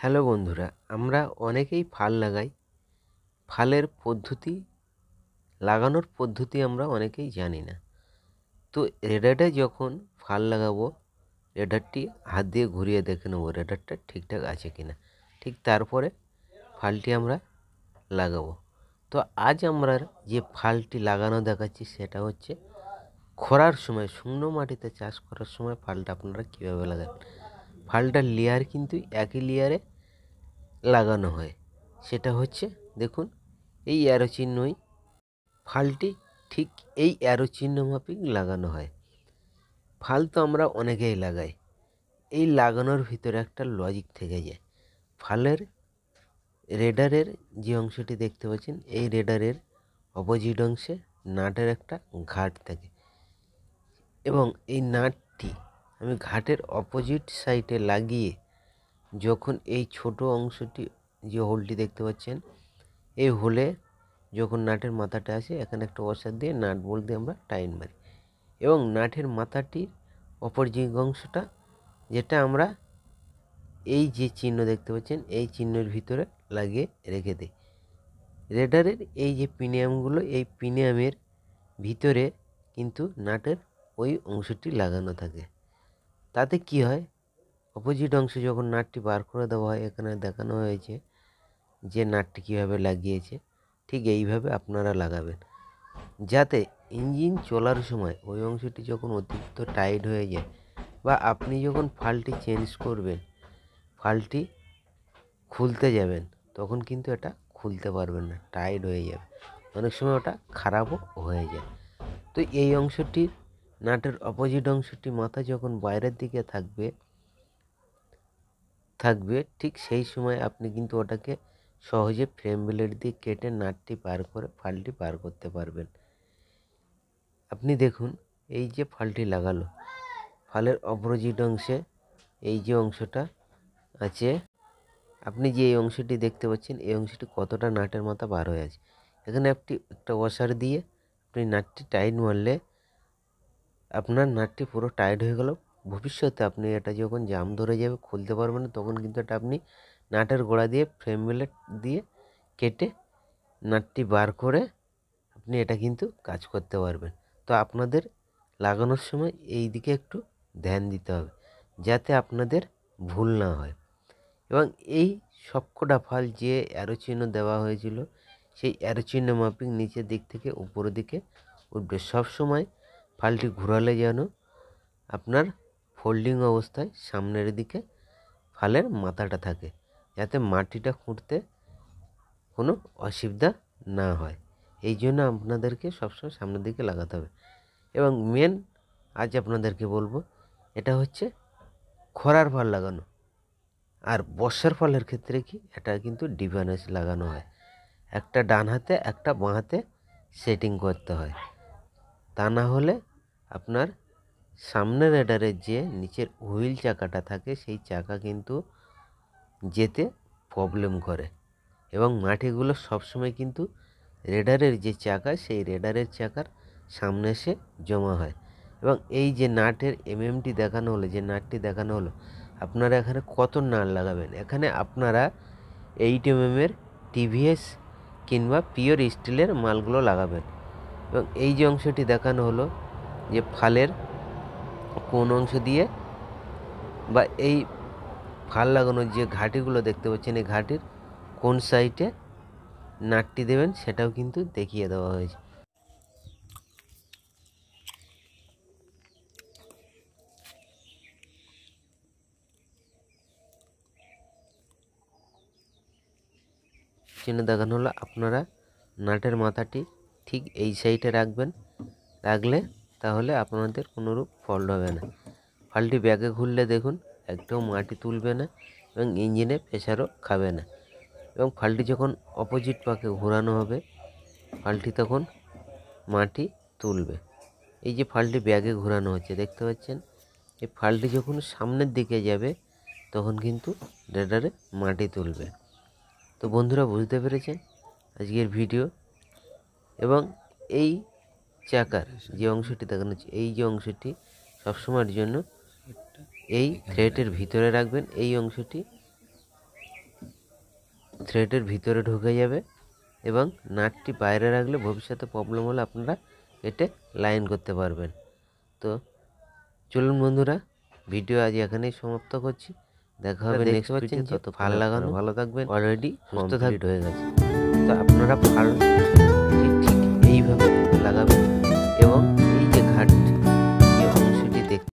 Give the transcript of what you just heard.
hello বন্ধুরা আমরা অনেকেই ফাল লাগাই ফালের পদ্ধতি লাগানোর পদ্ধতি আমরা অনেকেই জানি না তো রেডারে যখন ফাল লাগাবো রেডারটি হাত দিয়ে ঘুরিয়ে দেখে নেবো রেডারটা ঠিকঠাক আছে কি না ঠিক তারপরে ফালটি আমরা লাগাবো তো আজ আমরা যে ফালটি লাগানো দেখাচ্ছি সেটা হচ্ছে খরার সময় শুকনো মাটিতে চাষ করার সময় ফালটা আপনারা কীভাবে লাগান ফালটার লেয়ার কিন্তু একই লেয়ারে লাগানো হয় সেটা হচ্ছে দেখুন এই অ্যারো চিহ্নই ফালটি ঠিক এই অ্যারো চিহ্ন মাপিং লাগানো হয় ফাল তো আমরা অনেকেই লাগাই এই লাগানোর ভিতরে একটা লজিক থেকে যায় ফালের রেডারের যে অংশটি দেখতে পাচ্ছেন এই রেডারের অপোজিট অংশে নাটের একটা ঘাট থাকে এবং এই নাটটি আমি ঘাটের অপোজিট সাইডে লাগিয়ে যখন এই ছোট অংশটি যে হোলটি দেখতে পাচ্ছেন এই হোলে যখন নাটের মাথাটা আসে এখানে একটা ওয়াশার দিয়ে নাট বলতে আমরা টাইট মারি এবং নাটের মাথাটির অপর অংশটা যেটা আমরা এই যে চিহ্ন দেখতে পাচ্ছেন এই চিহ্নের ভিতরে লাগিয়ে রেখে দেয় রেডারের এই যে পিনিয়ামগুলো এই পিনিয়ামের ভিতরে কিন্তু নাটের ওই অংশটি লাগানো থাকে তাতে কি হয় অপোজিট অংশে যখন নাটটি বার করে দেওয়া হয় এখানে দেখানো হয়েছে যে নাটটি কীভাবে লাগিয়েছে ঠিক এইভাবে আপনারা লাগাবেন যাতে ইঞ্জিন চলার সময় ওই অংশটি যখন অতিরিক্ত টাইট হয়ে যায় বা আপনি যখন ফালটি চেঞ্জ করবেন ফালটি খুলতে যাবেন তখন কিন্তু এটা খুলতে পারবেন না টাইট হয়ে যাবে অনেক সময় ওটা খারাপও হয়ে যায় তো এই অংশটির নাটের অপোজিট অংশটি মাথা যখন বাইরের দিকে থাকবে থাকবে ঠিক সেই সময় আপনি কিন্তু ওটাকে সহজে ফ্রেম ব্লেড দিয়ে কেটে নাটটি পার করে ফালটি পার করতে পারবেন আপনি দেখুন এই যে ফালটি লাগালো ফালের অপোজিট অংশে এই যে অংশটা আছে আপনি যে এই অংশটি দেখতে পাচ্ছেন এই অংশটি কতটা নাটের মাথা বার হয়ে আছে এখানে আপনি একটা ওয়াশার দিয়ে আপনি নাটটি টাইট মারলে আপনার নাটটি পুরো টাইট হয়ে গেল ভবিষ্যতে আপনি এটা যখন জাম ধরে যাবে খুলতে পারবেন না তখন কিন্তু এটা আপনি নাটের গোড়া দিয়ে ফ্রেম বেলেট দিয়ে কেটে নাটটি বার করে আপনি এটা কিন্তু কাজ করতে পারবেন তো আপনাদের লাগানোর সময় এই দিকে একটু ধ্যান দিতে হবে যাতে আপনাদের ভুল না হয় এবং এই সবকটা ফাল যে অ্যারো চিহ্ন দেওয়া হয়েছিল সেই অ্যারো চিহ্ন মাপিং নিচের দিক থেকে উপরের দিকে উঠবে সবসময় ফালটি ঘোরালে যেন আপনার ফোল্ডিং অবস্থায় সামনের দিকে ফালের মাথাটা থাকে যাতে মাটিটা খুঁড়তে কোনো অসুবিধা না হয় এই জন্য আপনাদেরকে সবসময় সামনের দিকে লাগাতে হবে এবং মেন আজ আপনাদেরকে বলবো এটা হচ্ছে খরার ফাল লাগানো আর বর্ষার ফলের ক্ষেত্রে কি এটা কিন্তু ডিভানেস লাগানো হয় একটা ডান হাতে একটা বাঁ হাতে সেটিং করতে হয় তা না হলে আপনার সামনের রেডারের যে নিচের হুইল চাকাটা থাকে সেই চাকা কিন্তু যেতে প্রবলেম করে এবং মাটিগুলো সবসময় কিন্তু রেডারের যে চাকা সেই রেডারের চাকার সামনে এসে জমা হয় এবং এই যে নাটের এমএমটি দেখানো হলো যে নাটটি দেখানো হলো আপনারা এখানে কত নাল লাগাবেন এখানে আপনারা এইট এমএমের টিভিএস কিংবা পিওর স্টিলের মালগুলো লাগাবেন এবং এই যে অংশটি দেখানো হলো যে ফালের কোন অংশ দিয়ে বা এই ফাল লাগানোর যে ঘাটিগুলো দেখতে পাচ্ছেন এই ঘাটির কোন সাইটে নাটটি দেবেন সেটাও কিন্তু দেখিয়ে দেওয়া হয়েছে স্ক্রিনে দেখানো হলো আপনারা নাটের মাথাটি ঠিক এই সাইডে রাখবেন রাখলে তাহলে আপনাদের কোনোরূপ ফল্ট হবে না ফালটি ব্যাগে ঘুরলে দেখুন একটাও মাটি তুলবে না এবং ইঞ্জিনে প্রেশারও খাবে না এবং ফালটি যখন অপোজিট পাকে ঘোরানো হবে ফালটি তখন মাটি তুলবে এই যে ফালটি ব্যাগে ঘোরানো হচ্ছে দেখতে পাচ্ছেন এই ফালটি যখন সামনের দিকে যাবে তখন কিন্তু রেডারে মাটি তুলবে তো বন্ধুরা বুঝতে পেরেছেন আজকের ভিডিও এবং এই চাকার যে অংশটি দেখানো হচ্ছে এই যে অংশটি সবসময়ের জন্য এই থ্রেটের ভিতরে রাখবেন এই অংশটি থ্রেটের ভিতরে ঢুকে যাবে এবং নাটটি বাইরে রাখলে ভবিষ্যতে প্রবলেম হলে আপনারা এটে লাইন করতে পারবেন তো চলুন বন্ধুরা ভিডিও আজ এখানেই সমাপ্ত করছি দেখা হবে নেক্সট পাচ্ছেন যে ভালো লাগানো ভালো থাকবেন অলরেডি সুস্থ থাকবে হয়ে গেছে তো আপনারা ভালো ঠিক এইভাবে লাগাবেন